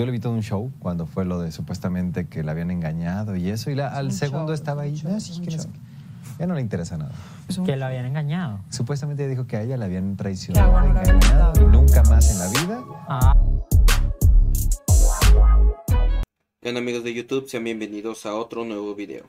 yo le vi todo un show cuando fue lo de supuestamente que la habían engañado y eso, y al segundo estaba ahí. Show, ah, no, ya no le interesa nada. Que la habían engañado. Supuestamente dijo que a ella la habían traicionado, engañado, y nunca más en la vida. Ah. Bueno amigos de YouTube, sean bienvenidos a otro nuevo video.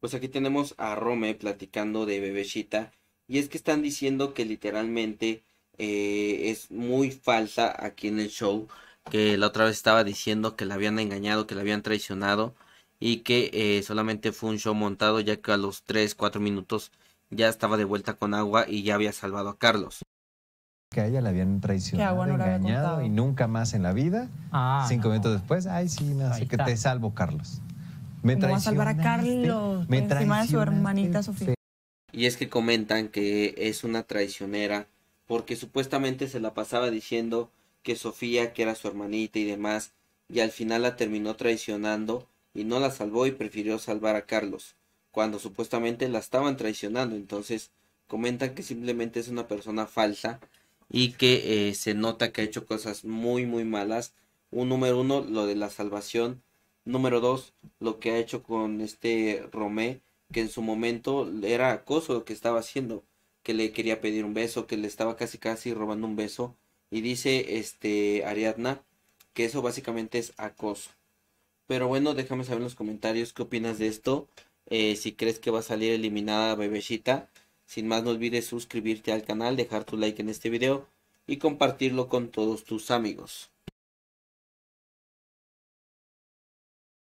Pues aquí tenemos a Rome platicando de Bebecita y es que están diciendo que literalmente eh, es muy falsa aquí en el show que la otra vez estaba diciendo que la habían engañado, que la habían traicionado y que eh, solamente fue un show montado ya que a los 3-4 minutos ya estaba de vuelta con agua y ya había salvado a Carlos. Que a ella la habían traicionado, engañado y nunca más en la vida. Ah, Cinco minutos después, ay sí, no sé que te salvo Carlos. Me salvar a Carlos me su hermanita Sofía. Y es que comentan que es una traicionera porque supuestamente se la pasaba diciendo que Sofía, que era su hermanita y demás, y al final la terminó traicionando y no la salvó y prefirió salvar a Carlos, cuando supuestamente la estaban traicionando. Entonces comentan que simplemente es una persona falsa y que eh, se nota que ha hecho cosas muy, muy malas. Un número uno, lo de la salvación. Número dos, lo que ha hecho con este Romé, que en su momento era acoso lo que estaba haciendo, que le quería pedir un beso, que le estaba casi casi robando un beso y dice este Ariadna que eso básicamente es acoso. Pero bueno, déjame saber en los comentarios qué opinas de esto. Eh, si crees que va a salir eliminada Bebecita. Sin más, no olvides suscribirte al canal, dejar tu like en este video y compartirlo con todos tus amigos.